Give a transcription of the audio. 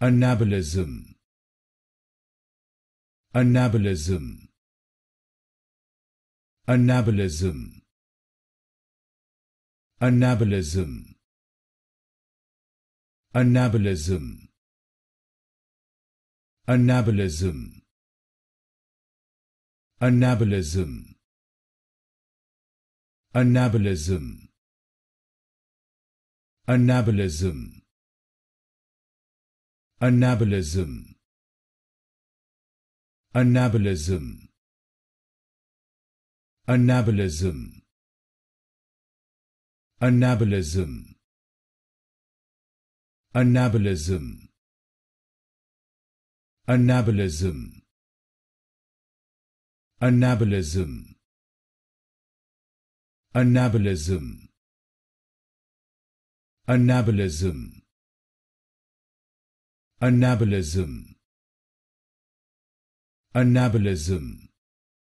Anabolism Anabolism Anabolism Anabolism Anabolism Anabolism Anabolism Anabolism Anabolism Anabolism Anabolism Anabolism Anabolism Anabolism Anabolism Anabolism Anabolism Anabolism Anabolism Anabolism